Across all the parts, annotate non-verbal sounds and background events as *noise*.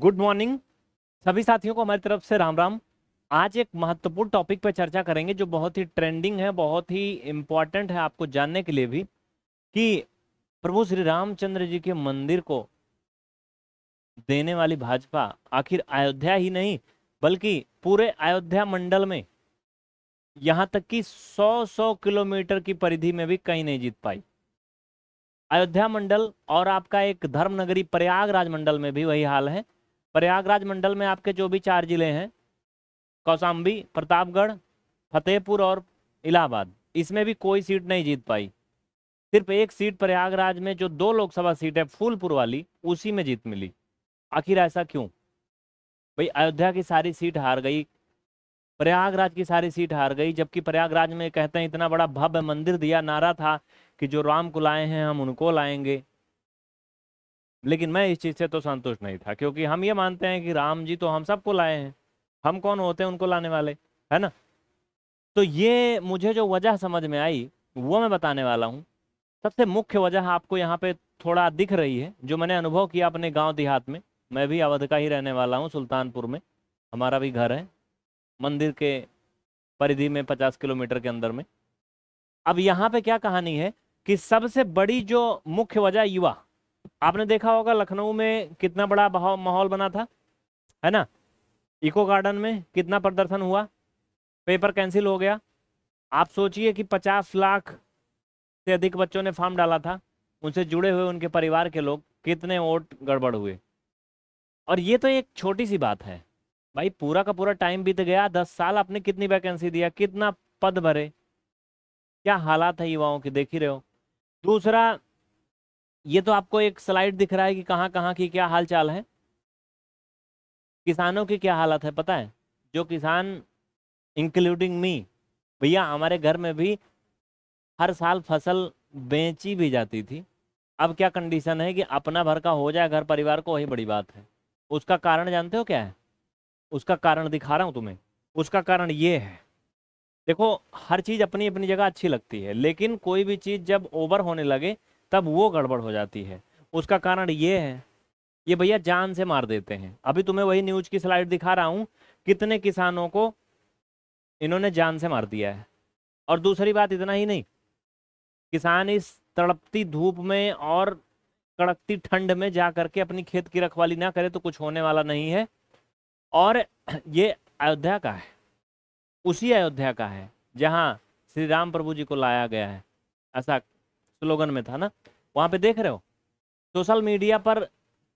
good morning सभी साथियों को हमारी तरफ से राम राम आज एक महत्वपूर्ण टॉपिक पर चर्चा करेंगे जो बहुत ही ट्रेंडिंग है बहुत ही इम्पॉर्टेंट है आपको जानने के लिए भी कि प्रभु श्री रामचंद्र जी के मंदिर को देने वाली भाजपा आखिर अयोध्या ही नहीं बल्कि पूरे अयोध्या मंडल में यहाँ तक कि 100-100 किलोमीटर की परिधि में भी कहीं नहीं जीत पाई अयोध्या मंडल और आपका एक धर्मनगरी प्रयागराज मंडल में भी वही हाल है प्रयागराज मंडल में आपके जो भी चार जिले हैं कौशाम्बी प्रतापगढ़ फतेहपुर और इलाहाबाद इसमें भी कोई सीट नहीं जीत पाई सिर्फ एक सीट प्रयागराज में जो दो लोकसभा सीट है फूलपुर वाली उसी में जीत मिली आखिर ऐसा क्यों भाई अयोध्या की सारी सीट हार गई प्रयागराज की सारी सीट हार गई जबकि प्रयागराज में कहते हैं इतना बड़ा भव्य मंदिर दिया नारा था कि जो राम को लाए हैं हम उनको लाएंगे लेकिन मैं इस चीज़ से तो संतुष्ट नहीं था क्योंकि हम ये मानते हैं कि राम जी तो हम सबको लाए हैं हम कौन होते हैं उनको लाने वाले है ना तो ये मुझे जो वजह समझ में आई वो मैं बताने वाला हूँ सबसे मुख्य वजह आपको यहाँ पे थोड़ा दिख रही है जो मैंने अनुभव किया अपने गांव देहात में मैं भी अवध का ही रहने वाला हूँ सुल्तानपुर में हमारा भी घर है मंदिर के परिधि में पचास किलोमीटर के अंदर में अब यहाँ पे क्या कहानी है कि सबसे बड़ी जो मुख्य वजह युवा आपने देखा होगा लखनऊ में कितना बड़ा माहौल बना था है ना इको गार्डन में कितना प्रदर्शन हुआ पेपर कैंसिल हो गया आप सोचिए कि 50 लाख से अधिक बच्चों ने फॉर्म डाला था उनसे जुड़े हुए उनके परिवार के लोग कितने वोट गड़बड़ हुए और ये तो एक छोटी सी बात है भाई पूरा का पूरा टाइम बीत गया दस साल आपने कितनी वैकेंसी दिया कितना पद भरे क्या हालात है युवाओं के देख ही रहे हो दूसरा ये तो आपको एक स्लाइड दिख रहा है कि कहाँ कहाँ की क्या हाल चाल है किसानों की क्या हालत है पता है जो किसान इंक्लूडिंग मी भैया हमारे घर में भी हर साल फसल बेची भी जाती थी अब क्या कंडीशन है कि अपना भर का हो जाए घर परिवार को वही बड़ी बात है उसका कारण जानते हो क्या है उसका कारण दिखा रहा हूँ तुम्हें उसका कारण ये है देखो हर चीज़ अपनी अपनी जगह अच्छी लगती है लेकिन कोई भी चीज़ जब ओवर होने लगे तब वो गड़बड़ हो जाती है उसका कारण ये है ये भैया जान से मार देते हैं अभी तुम्हें वही न्यूज की स्लाइड दिखा रहा हूँ कितने किसानों को इन्होंने जान से मार दिया है और दूसरी बात इतना ही नहीं किसान इस तड़पती धूप में और कड़कती ठंड में जा करके अपनी खेत की रखवाली ना करे तो कुछ होने वाला नहीं है और ये अयोध्या का है उसी अयोध्या का है जहाँ श्री राम प्रभु जी को लाया गया है ऐसा स्लोगन में था ना वहां पे देख रहे हो सोशल मीडिया पर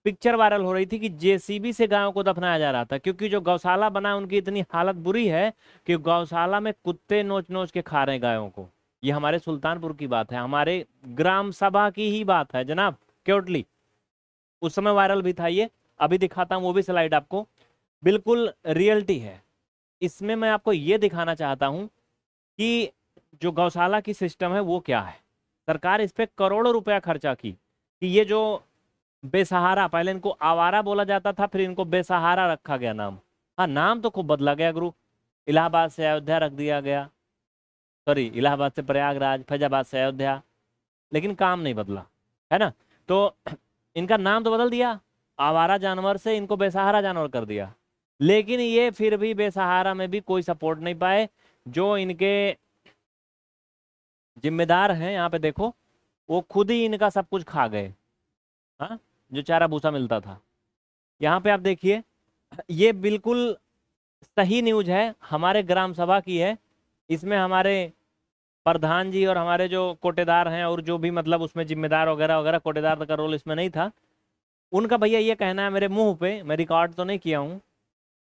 पिक्चर वायरल हो रही थी कि जेसीबी से गायों को दफनाया जा रहा था क्योंकि जो गौशाला बना है उनकी इतनी हालत बुरी है कि गौशाला में कुत्ते नोच नोच के खा रहे हैं गायों को ये हमारे सुल्तानपुर की बात है हमारे ग्राम सभा की ही बात है जनाब क्योटली उस समय वायरल भी था ये अभी दिखाता हूँ वो भी स्लाइड आपको बिल्कुल रियलिटी है इसमें मैं आपको ये दिखाना चाहता हूँ कि जो गौशाला की सिस्टम है वो क्या है सरकार इस पर करोड़ों रुपया खर्चा की कि ये जो बेसहारा पहले इनको आवारा बोला जाता था फिर इनको बेसहारा रखा गया नाम हाँ नाम तो खूब बदला गया गुरु इलाहाबाद से अयोध्या रख दिया गया सॉरी इलाहाबाद से प्रयागराज फैजाबाद से अयोध्या लेकिन काम नहीं बदला है ना तो *clears throat* इनका नाम तो बदल दिया आवारा जानवर से इनको बेसहारा जानवर कर दिया लेकिन ये फिर भी बेसहारा में भी कोई सपोर्ट नहीं पाए जो इनके जिम्मेदार हैं यहाँ पे देखो वो खुद ही इनका सब कुछ खा गए हाँ जो चारा भूसा मिलता था यहाँ पे आप देखिए ये बिल्कुल सही न्यूज है हमारे ग्राम सभा की है इसमें हमारे प्रधान जी और हमारे जो कोटेदार हैं और जो भी मतलब उसमें जिम्मेदार वगैरह वगैरह कोटेदार का रोल इसमें नहीं था उनका भैया ये कहना है मेरे मुंह पे मैं रिकॉर्ड तो नहीं किया हूँ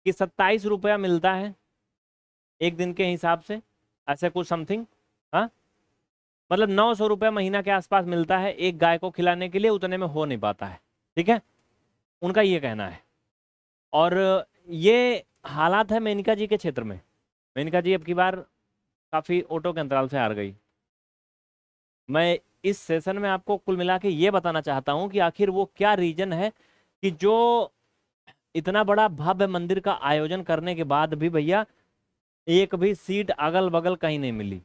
कि सत्ताईस रुपया मिलता है एक दिन के हिसाब से ऐसे कुछ समथिंग हाँ मतलब नौ सौ रुपये महीना के आसपास मिलता है एक गाय को खिलाने के लिए उतने में हो नहीं पाता है ठीक है उनका ये कहना है और ये हालात है मेनका जी के क्षेत्र में मेनका जी अब की बार काफ़ी ऑटो के अंतराल से हार गई मैं इस सेशन में आपको कुल मिला के ये बताना चाहता हूँ कि आखिर वो क्या रीजन है कि जो इतना बड़ा भव्य मंदिर का आयोजन करने के बाद भी भैया एक भी सीट अगल बगल कहीं नहीं मिली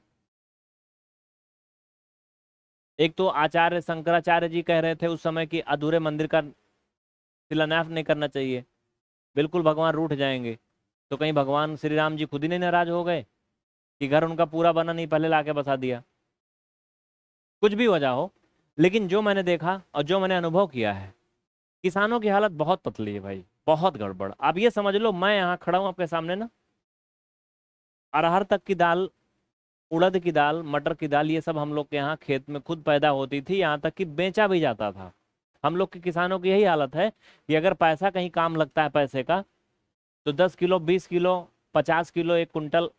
एक तो आचार्य शंकराचार्य जी कह रहे थे उस समय कि अधूरे मंदिर का शिलान्यास नहीं करना चाहिए बिल्कुल भगवान रूठ जाएंगे तो कहीं भगवान श्री राम जी खुद ही नहीं नाराज हो गए कि घर उनका पूरा बना नहीं पहले लाके बसा दिया कुछ भी वजह हो लेकिन जो मैंने देखा और जो मैंने अनुभव किया है किसानों की हालत बहुत पतली है भाई बहुत गड़बड़ आप ये समझ लो मैं यहाँ खड़ा हूँ आपके सामने ना अरहर तक की दाल उड़द की दाल मटर की दाल ये सब हम लोग के यहाँ खेत में खुद पैदा होती थी यहाँ तक कि बेचा भी जाता था हम लोग के किसानों की यही हालत है कि अगर पैसा कहीं काम लगता है पैसे का तो दस किलो बीस किलो पचास किलो एक कुंटल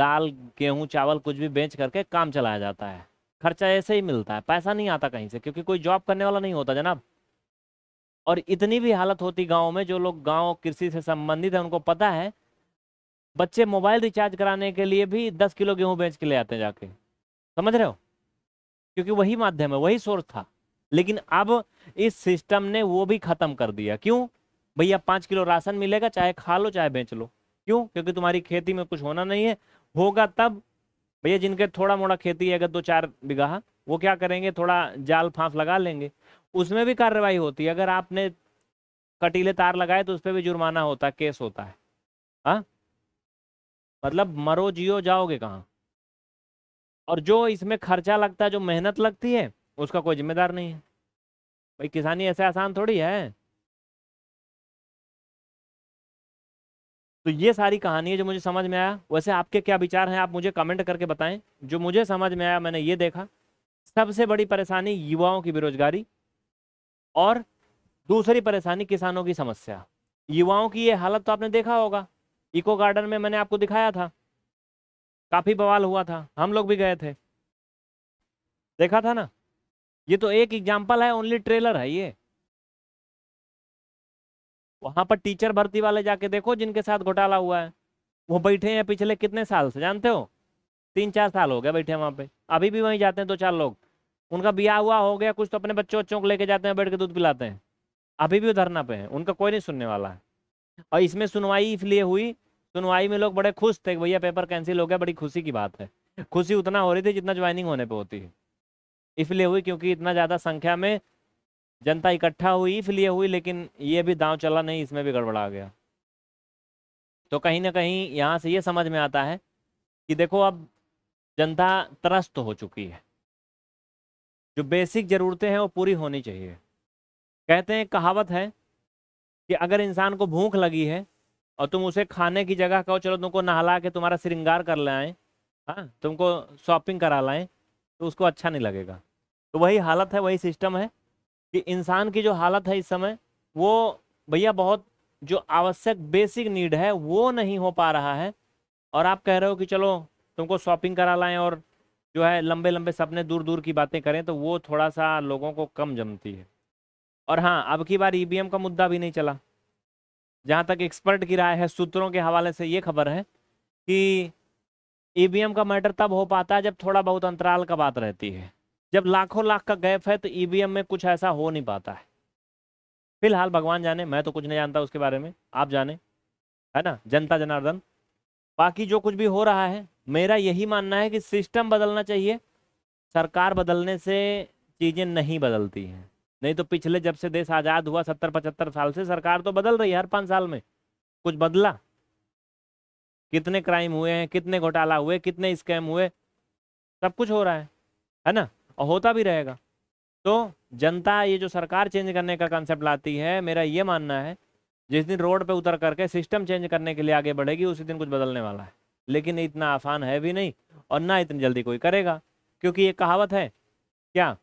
दाल गेहूँ चावल कुछ भी बेच करके काम चलाया जाता है खर्चा ऐसे ही मिलता है पैसा नहीं आता कहीं से क्योंकि कोई जॉब करने वाला नहीं होता जनाब और इतनी भी हालत होती गाँव में जो लोग गाँव कृषि से संबंधित है उनको पता है बच्चे मोबाइल रिचार्ज कराने के लिए भी दस किलो गेहूँ बेच के ले आते हैं जाके समझ रहे हो क्योंकि वही माध्यम है वही सोर्स था लेकिन अब इस सिस्टम ने वो भी खत्म कर दिया क्यों भैया पाँच किलो राशन मिलेगा चाहे खा लो चाहे बेच लो क्यों क्योंकि तुम्हारी खेती में कुछ होना नहीं है होगा तब भैया जिनके थोड़ा मोड़ा खेती है अगर दो चार बीघा वो क्या करेंगे थोड़ा जाल फांस लगा लेंगे उसमें भी कार्रवाई होती है अगर आपने कटीले तार लगाए तो उस पर भी जुर्माना होता है केस होता है हाँ मतलब मरो जियो जाओगे कहाँ और जो इसमें खर्चा लगता है जो मेहनत लगती है उसका कोई जिम्मेदार नहीं है भाई किसानी ऐसे आसान थोड़ी है तो ये सारी कहानी है जो मुझे समझ में आया वैसे आपके क्या विचार हैं आप मुझे कमेंट करके बताएं जो मुझे समझ में आया मैंने ये देखा सबसे बड़ी परेशानी युवाओं की बेरोजगारी और दूसरी परेशानी किसानों की समस्या युवाओं की ये हालत तो आपने देखा होगा इको गार्डन में मैंने आपको दिखाया था काफ़ी बवाल हुआ था हम लोग भी गए थे देखा था ना ये तो एक एग्जाम्पल है ओनली ट्रेलर है ये वहां पर टीचर भर्ती वाले जाके देखो जिनके साथ घोटाला हुआ है वो बैठे हैं पिछले कितने साल से जानते हो तीन चार साल हो गया बैठे हैं वहां पे अभी भी वहीं जाते हैं दो तो चार लोग उनका ब्याह हुआ हो गया कुछ तो अपने बच्चों बच्चों को लेके जाते हैं बैठ के दूध पिलाते हैं अभी भी धरना पे है उनका कोई नहीं सुनने वाला है और इसमें सुनवाई इसलिए हुई सुनवाई में लोग बड़े खुश थे भैया पेपर कैंसिल हो गया बड़ी खुशी की बात है खुशी उतना हो रही थी जितना ज्वाइनिंग होने पर होती है इसलिए हुई क्योंकि इतना ज़्यादा संख्या में जनता इकट्ठा हुई इसलिए हुई लेकिन ये भी दांव चला नहीं इसमें भी गड़बड़ा गया तो कहीं ना कहीं यहाँ से ये समझ में आता है कि देखो अब जनता त्रस्त हो चुकी है जो बेसिक ज़रूरतें हैं वो पूरी होनी चाहिए कहते हैं कहावत है कि अगर इंसान को भूख लगी है और तुम उसे खाने की जगह कहो चलो तुमको नहला के तुम्हारा श्रृंगार कर ले आए हाँ तुमको शॉपिंग करा लाएं तो उसको अच्छा नहीं लगेगा तो वही हालत है वही सिस्टम है कि इंसान की जो हालत है इस समय वो भैया बहुत जो आवश्यक बेसिक नीड है वो नहीं हो पा रहा है और आप कह रहे हो कि चलो तुमको शॉपिंग करा लाएं और जो है लंबे लंबे सपने दूर दूर की बातें करें तो वो थोड़ा सा लोगों को कम जमती है और हाँ अब की बार ईवीएम e का मुद्दा भी नहीं चला जहाँ तक एक्सपर्ट की राय है सूत्रों के हवाले से ये खबर है कि ईवीएम e का मैटर तब हो पाता है जब थोड़ा बहुत अंतराल का बात रहती है जब लाखों लाख का गैप है तो ईवीएम e में कुछ ऐसा हो नहीं पाता है फिलहाल भगवान जाने मैं तो कुछ नहीं जानता उसके बारे में आप जाने है ना जनता जनार्दन बाकी जो कुछ भी हो रहा है मेरा यही मानना है कि सिस्टम बदलना चाहिए सरकार बदलने से चीज़ें नहीं बदलती हैं नहीं तो पिछले जब से देश आज़ाद हुआ सत्तर पचहत्तर साल से सरकार तो बदल रही है हर पांच साल में कुछ बदला कितने क्राइम हुए हैं कितने घोटाला हुए कितने स्कैम हुए सब कुछ हो रहा है है ना और होता भी रहेगा तो जनता ये जो सरकार चेंज करने का कंसेप्ट लाती है मेरा ये मानना है जिस दिन रोड पे उतर करके सिस्टम चेंज करने के लिए आगे बढ़ेगी उसी दिन कुछ बदलने वाला है लेकिन इतना आसान है भी नहीं और ना इतनी जल्दी कोई करेगा क्योंकि ये कहावत है क्या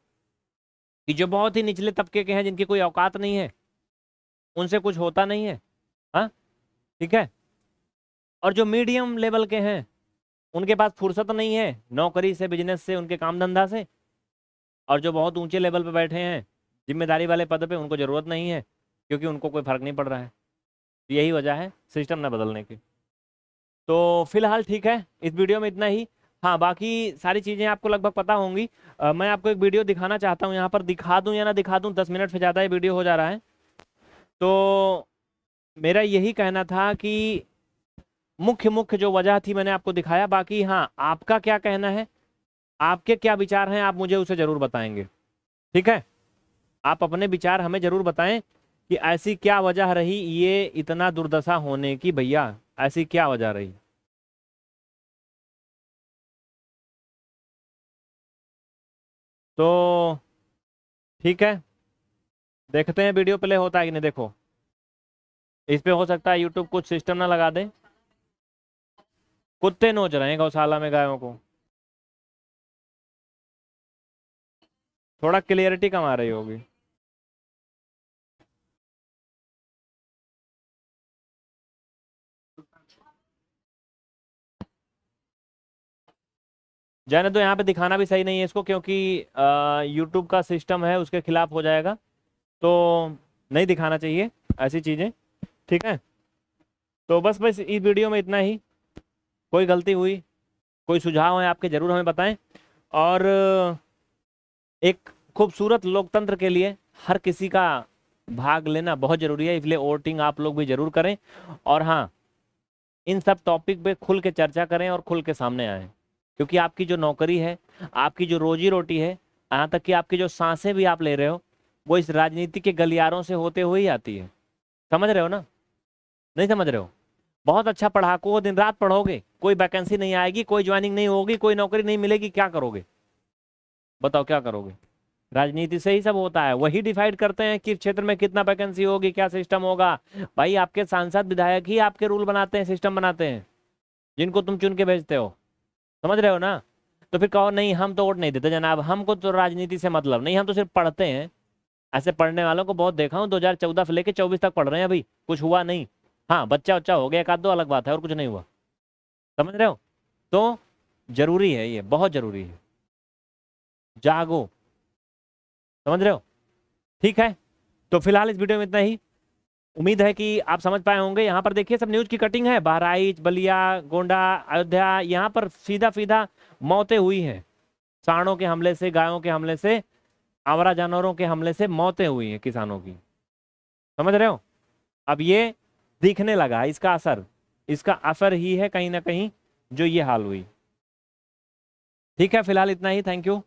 कि जो बहुत ही निचले तबके के हैं जिनकी कोई औकात नहीं है उनसे कुछ होता नहीं है हाँ ठीक है और जो मीडियम लेवल के हैं उनके पास फुर्सत नहीं है नौकरी से बिजनेस से उनके काम धंधा से और जो बहुत ऊंचे लेवल पर बैठे हैं जिम्मेदारी वाले पद पे उनको ज़रूरत नहीं है क्योंकि उनको कोई फ़र्क नहीं पड़ रहा है यही वजह है सिस्टम न बदलने की तो फिलहाल ठीक है इस वीडियो में इतना ही हाँ बाकी सारी चीज़ें आपको लगभग पता होंगी आ, मैं आपको एक वीडियो दिखाना चाहता हूँ यहाँ पर दिखा दूँ या ना दिखा दूँ दस मिनट से ज़्यादा ये वीडियो हो जा रहा है तो मेरा यही कहना था कि मुख्य मुख्य जो वजह थी मैंने आपको दिखाया बाकी हाँ आपका क्या कहना है आपके क्या विचार हैं आप मुझे उसे ज़रूर बताएंगे ठीक है आप अपने विचार हमें ज़रूर बताएं कि ऐसी क्या वजह रही ये इतना दुर्दशा होने की भैया ऐसी क्या वजह रही तो ठीक है देखते हैं वीडियो प्ले होता है कि नहीं देखो इस पर हो सकता है यूट्यूब कुछ सिस्टम ना लगा दे कुत्ते नोच रहे हैं गौशाला में गायों को थोड़ा क्लियरिटी कम आ रही होगी जाने तो यहाँ पे दिखाना भी सही नहीं है इसको क्योंकि यूट्यूब का सिस्टम है उसके खिलाफ हो जाएगा तो नहीं दिखाना चाहिए ऐसी चीज़ें ठीक है तो बस बस इस वीडियो में इतना ही कोई गलती हुई कोई सुझाव है आपके ज़रूर हमें बताएं और एक खूबसूरत लोकतंत्र के लिए हर किसी का भाग लेना बहुत ज़रूरी है इसलिए वोटिंग आप लोग भी ज़रूर करें और हाँ इन सब टॉपिक पे खुल के चर्चा करें और खुल के सामने आएँ क्योंकि आपकी जो नौकरी है आपकी जो रोजी रोटी है यहाँ तक कि आपकी जो सांसें भी आप ले रहे हो वो इस राजनीति के गलियारों से होते हुए ही आती है समझ रहे हो ना नहीं समझ रहे हो बहुत अच्छा पढ़ाको हो दिन रात पढ़ोगे कोई वैकेंसी नहीं आएगी कोई ज्वाइनिंग नहीं होगी कोई नौकरी नहीं मिलेगी क्या करोगे बताओ क्या करोगे राजनीति से ही सब होता है वही डिसाइड करते हैं कि क्षेत्र में कितना वैकेंसी होगी क्या सिस्टम होगा भाई आपके सांसद विधायक ही आपके रूल बनाते हैं सिस्टम बनाते हैं जिनको तुम चुन के भेजते हो समझ रहे हो ना तो फिर कहो नहीं हम तो वोट नहीं देते जनाब हमको तो राजनीति से मतलब नहीं हम तो सिर्फ पढ़ते हैं ऐसे पढ़ने वालों को बहुत देखा हूँ दो हजार चौदह से लेकर चौबीस तक पढ़ रहे हैं अभी कुछ हुआ नहीं हाँ बच्चा उच्चा हो गया एक आध दो अलग बात है और कुछ नहीं हुआ समझ रहे हो तो जरूरी है ये बहुत जरूरी है जागो समझ रहे हो ठीक है तो फिलहाल इस वीडियो में इतना ही उम्मीद है कि आप समझ पाए होंगे यहाँ पर देखिए सब न्यूज की कटिंग है बहराइच बलिया गोंडा अयोध्या यहाँ पर सीधा सीधा मौतें हुई हैं साणों के हमले से गायों के हमले से आवरा जानवरों के हमले से मौतें हुई हैं किसानों की समझ रहे हो अब ये दिखने लगा इसका असर इसका असर ही है कहीं ना कहीं जो ये हाल हुई ठीक है फिलहाल इतना ही थैंक यू